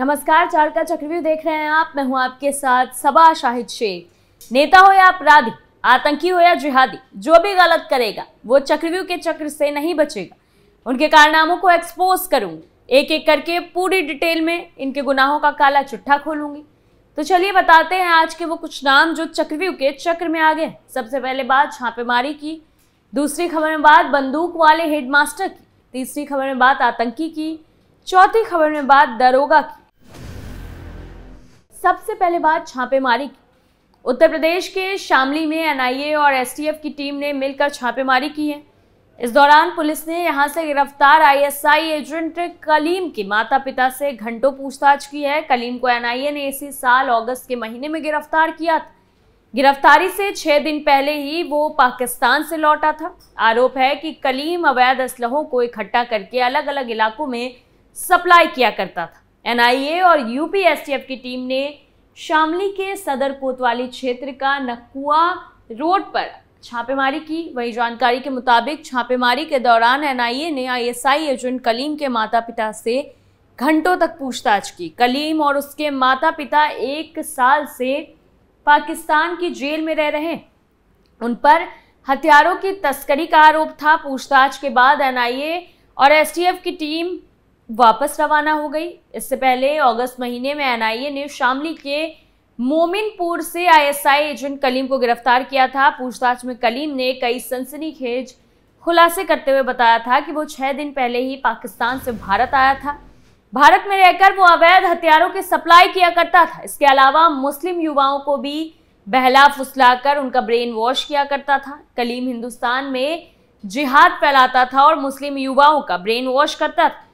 नमस्कार चार का चक्रव्यूह देख रहे हैं आप मैं हूं आपके साथ सबा शाहिद शेख नेता हो या अपराधी आतंकी हो या जिहादी जो भी गलत करेगा वो चक्रव्यूह के चक्र से नहीं बचेगा उनके कारनामों को एक्सपोज करूंगी एक एक करके पूरी डिटेल में इनके गुनाहों का काला चिट्ठा खोलूंगी तो चलिए बताते हैं आज के वो कुछ नाम जो चक्रव्यूह के चक्र में आ गए सबसे पहले बात छापेमारी की दूसरी खबर में बात बंदूक वाले हेडमास्टर की तीसरी खबर में बात आतंकी की चौथी खबर में बात दरोगा की सबसे पहले बात छापेमारी की उत्तर प्रदेश के शामली में एनआईए और एसटीएफ की टीम ने मिलकर छापेमारी की है इस दौरान पुलिस ने यहां से गिरफ्तार आईएसआई एजेंट कलीम के माता पिता से घंटों पूछताछ की है कलीम को एनआईए ने इसी साल अगस्त के महीने में गिरफ्तार किया था गिरफ्तारी से छः दिन पहले ही वो पाकिस्तान से लौटा था आरोप है कि कलीम अवैध असलहों को इकट्ठा करके अलग अलग इलाकों में सप्लाई किया करता था एनआईए और यूपीएसटीएफ की टीम ने शामली के सदर कोतवाली क्षेत्र का नकुआ रोड पर छापेमारी की वही जानकारी के मुताबिक छापेमारी के दौरान एनआईए ने आईएसआई एजेंट कलीम के माता पिता से घंटों तक पूछताछ की कलीम और उसके माता पिता एक साल से पाकिस्तान की जेल में रह रहे उन पर हथियारों की तस्करी का आरोप था पूछताछ के बाद एनआईए और एसटीएफ की टीम वापस रवाना हो गई इससे पहले अगस्त महीने में एनआईए ने शामली के मोमिनपुर से आईएसआई एजेंट कलीम को गिरफ्तार किया था पूछताछ में कलीम ने कई सनसनीखेज खुलासे करते हुए बताया था कि वो छः दिन पहले ही पाकिस्तान से भारत आया था भारत में रहकर वो अवैध हथियारों की सप्लाई किया करता था इसके अलावा मुस्लिम युवाओं को भी बहला फुसलाकर उनका ब्रेन वॉश किया करता था कलीम हिंदुस्तान में जिहाद फैलाता था और मुस्लिम युवाओं का ब्रेन वॉश करता था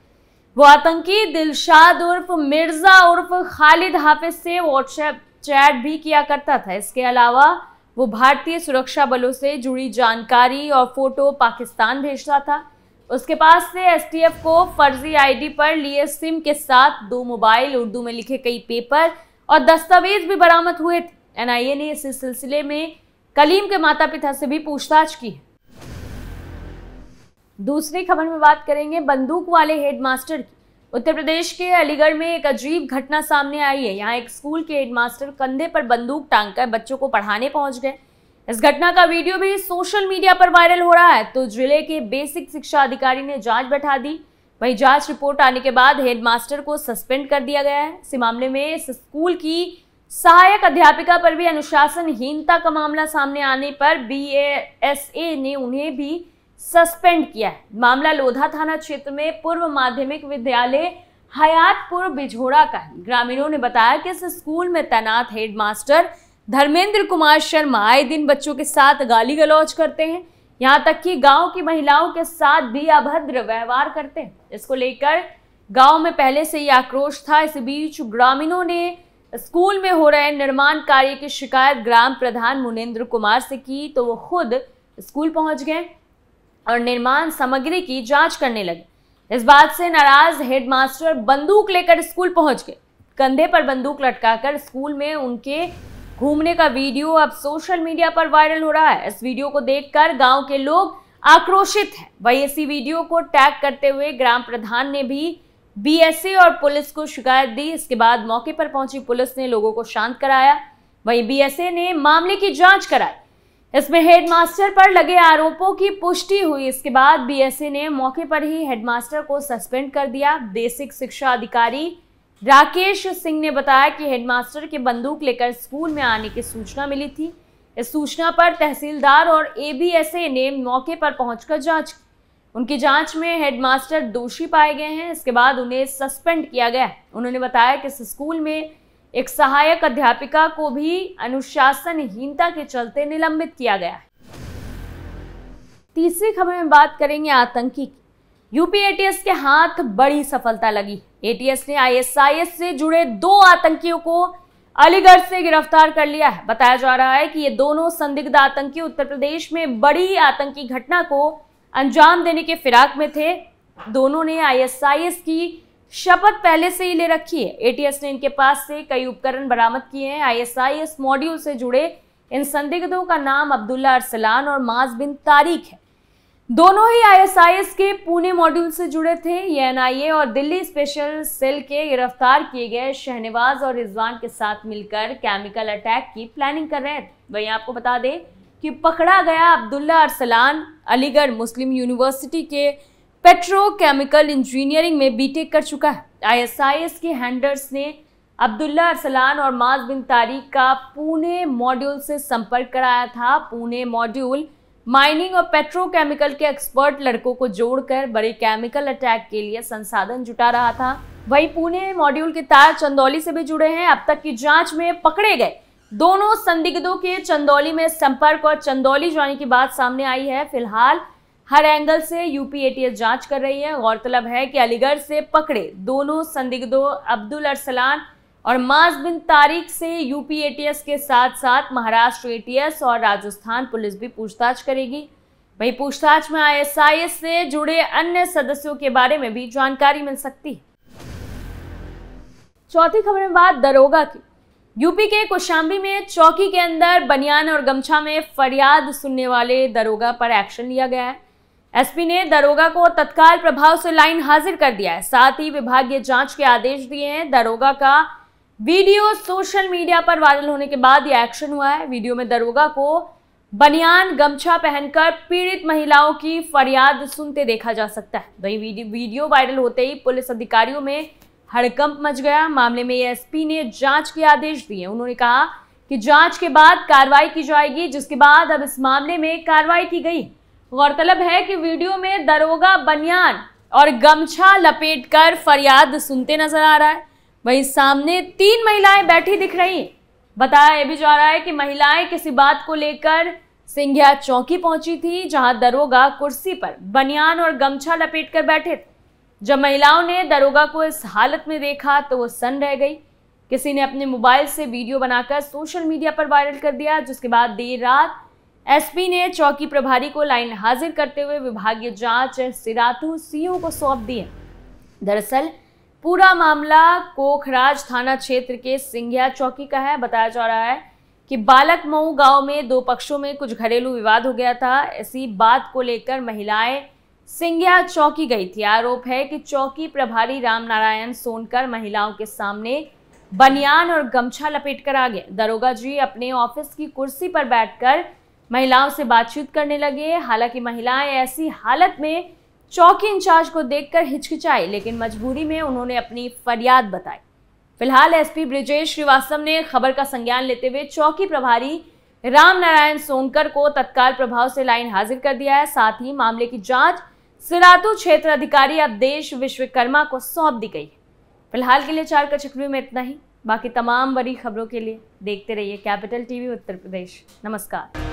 वो आतंकी दिलशाद उर्फ मिर्जा उर्फ खालिद हाफिज से व्हाट्सएप चैट भी किया करता था इसके अलावा वो भारतीय सुरक्षा बलों से जुड़ी जानकारी और फोटो पाकिस्तान भेजता था उसके पास से एसटीएफ को फर्जी आईडी पर लिए सिम के साथ दो मोबाइल उर्दू में लिखे कई पेपर और दस्तावेज भी बरामद हुए थे एनआईए ने इस सिलसिले में कलीम के माता पिता से भी पूछताछ की है दूसरी खबर में बात करेंगे बंदूक वाले हेडमास्टर की उत्तर प्रदेश के अलीगढ़ में एक अजीब घटना सामने आई है यहाँ एक स्कूल के हेडमास्टर कंधे पर बंदूक टांग कर बच्चों को पढ़ाने पहुंच गए इस घटना का वीडियो भी सोशल मीडिया पर वायरल हो रहा है तो जिले के बेसिक शिक्षा अधिकारी ने जांच बैठा दी वहीं जांच रिपोर्ट आने के बाद हेडमास्टर को सस्पेंड कर दिया गया है इस मामले में इस स्कूल की सहायक अध्यापिका पर भी अनुशासनहीनता का मामला सामने आने पर बी ने उन्हें भी सस्पेंड किया है मामला लोधा थाना क्षेत्र में पूर्व माध्यमिक विद्यालय हयातपुर बिझोड़ा का है ग्रामीणों ने बताया कि इस स्कूल में तैनात हेडमास्टर धर्मेंद्र कुमार शर्मा आए दिन बच्चों के साथ गाली गलौज करते हैं यहाँ तक कि गांव की महिलाओं के साथ भी अभद्र व्यवहार करते हैं इसको लेकर गांव में पहले से ही आक्रोश था इस बीच ग्रामीणों ने स्कूल में हो रहे निर्माण कार्य की शिकायत ग्राम प्रधान मुनेन्द्र कुमार से की तो वो खुद स्कूल पहुंच गए और निर्माण सामग्री की जांच करने लगे इस बात से नाराज हेडमास्टर बंदूक लेकर स्कूल पहुंच गए कंधे पर बंदूक लटकाकर स्कूल में उनके घूमने का वीडियो अब सोशल मीडिया पर वायरल हो रहा है इस वीडियो को देखकर गांव के लोग आक्रोशित हैं वही इसी वीडियो को टैग करते हुए ग्राम प्रधान ने भी बीएसए और पुलिस को शिकायत दी इसके बाद मौके पर पहुंची पुलिस ने लोगों को शांत कराया वहीं बीएसए ने मामले की जांच कराई इसमें हेडमास्टर पर लगे आरोपों की पुष्टि हुई इसके बाद बीएसए ने मौके पर ही हेडमास्टर को सस्पेंड कर दिया बेसिक शिक्षा अधिकारी राकेश सिंह ने बताया कि हेडमास्टर के बंदूक लेकर स्कूल में आने की सूचना मिली थी इस सूचना पर तहसीलदार और एबीएसए ने मौके पर पहुंचकर जांच की उनकी जांच में हेडमास्टर दोषी पाए गए हैं इसके बाद उन्हें सस्पेंड किया गया उन्होंने बताया कि इस स्कूल में एक सहायक अध्यापिका को भी अनुशासनहीनता के चलते निलंबित किया गया है तीसरी खबर में बात करेंगे आतंकी की यूपी एटीएस के हाथ बड़ी सफलता लगी एटीएस ने आईएसआईएस से जुड़े दो आतंकियों को अलीगढ़ से गिरफ्तार कर लिया है बताया जा रहा है कि ये दोनों संदिग्ध आतंकी उत्तर प्रदेश में बड़ी आतंकी घटना को अंजाम देने के फिराक में थे दोनों ने आईएसआईएस की शपथ पहले से ही ले रखी है एटीएस ने इनके पास से कई उपकरण बरामद किए हैं आईएसआईएस मॉड्यूल से जुड़े इन संदिग्धों का नाम अब्दुल्ला अरसलान और माज बिन तारिक है दोनों ही आईएसआईएस के पुणे मॉड्यूल से जुड़े थे ये एनआईए और दिल्ली स्पेशल सेल के गिरफ्तार किए गए शहनवाज और रिजवान के साथ मिलकर केमिकल अटैक की प्लानिंग कर रहे थे वहीं आपको बता दें कि पकड़ा गया अब्दुल्ला अरसलान अलीगढ़ मुस्लिम यूनिवर्सिटी के पेट्रोकेमिकल इंजीनियरिंग में बीटेक कर चुका है आईएसआईएस के हैंडर्स ने अब्दुल्ला अरसलान और माज बिन तारिक का पुणे मॉड्यूल से संपर्क कराया था पुणे मॉड्यूल माइनिंग और पेट्रोकेमिकल के एक्सपर्ट लड़कों को जोड़कर बड़े केमिकल अटैक के लिए संसाधन जुटा रहा था वही पुणे मॉड्यूल के तार चंदौली से भी जुड़े हैं अब तक की जांच में पकड़े गए दोनों संदिग्धों के चंदौली में संपर्क और चंदौली जाने की बात सामने आई है फिलहाल हर एंगल से यूपी एटीएस जांच कर रही है गौरतलब है कि अलीगढ़ से पकड़े दोनों संदिग्धों अब्दुल अरसलान और माज बिन तारिक से यूपी एटीएस के साथ साथ महाराष्ट्र एटीएस और राजस्थान पुलिस भी पूछताछ करेगी वही पूछताछ में आईएसआईएस से जुड़े अन्य सदस्यों के बारे में भी जानकारी मिल सकती है चौथी खबर में बात दरोगा की यूपी के कोशाम्बी में चौकी के अंदर बनियान और गमछा में फरियाद सुनने वाले दरोगा पर एक्शन लिया गया है एसपी ने दरोगा को तत्काल प्रभाव से लाइन हाजिर कर दिया है साथ ही विभागीय जांच के आदेश दिए हैं दरोगा का वीडियो सोशल मीडिया पर वायरल होने के बाद यह एक्शन हुआ है वीडियो में दरोगा को बनियान गमछा पहनकर पीड़ित महिलाओं की फरियाद सुनते देखा जा सकता है वही वीडियो वायरल होते ही पुलिस अधिकारियों में हड़कंप मच गया मामले में एसपी ने जांच के आदेश दिए उन्होंने कहा कि जांच के बाद कार्रवाई की जाएगी जिसके बाद अब इस मामले में कार्रवाई की गई गौरतलब है कि वीडियो में दरोगा बनियान और गमछा लपेटकर फरियाद सुनते नजर आ रहा है वहीं सामने तीन महिलाएं बैठी दिख रही बताया यह भी जा रहा है कि महिलाएं किसी बात को लेकर सिंघिया चौकी पहुंची थी जहां दरोगा कुर्सी पर बनियान और गमछा लपेट कर बैठे थे जब महिलाओं ने दरोगा को इस हालत में देखा तो वो सन रह गई किसी ने अपने मोबाइल से वीडियो बनाकर सोशल मीडिया पर वायरल कर दिया जिसके बाद देर रात एसपी ने चौकी प्रभारी को लाइन हाजिर करते हुए विभागीय जांच सिरातु सीओ को सौंप दिए दरअसल पूरा मामला कोखराज थाना क्षेत्र के सिंघिया चौकी का है बताया जा रहा है कि बालक मऊ गांव में दो पक्षों में कुछ घरेलू विवाद हो गया था ऐसी बात को लेकर महिलाएं सिंघिया चौकी गई थी आरोप है कि चौकी प्रभारी राम नारायण सोनकर महिलाओं के सामने बनियान और गमछा लपेट कर आ गए दरोगा जी अपने ऑफिस की कुर्सी पर बैठकर महिलाओं से बातचीत करने लगे हालांकि महिलाएं ऐसी हालत में चौकी इंचार्ज को देखकर हिचकिचाई लेकिन मजबूरी में उन्होंने अपनी फरियाद बताई फिलहाल एसपी ब्रिजेश श्रीवास्तव ने खबर का संज्ञान लेते हुए चौकी प्रभारी राम नारायण सोनकर को तत्काल प्रभाव से लाइन हाजिर कर दिया है साथ ही मामले की जांच सिरातू क्षेत्र अधिकारी अवदेश विश्वकर्मा को सौंप दी गई है फिलहाल के लिए चार का में इतना ही बाकी तमाम बड़ी खबरों के लिए देखते रहिए कैपिटल टीवी उत्तर प्रदेश नमस्कार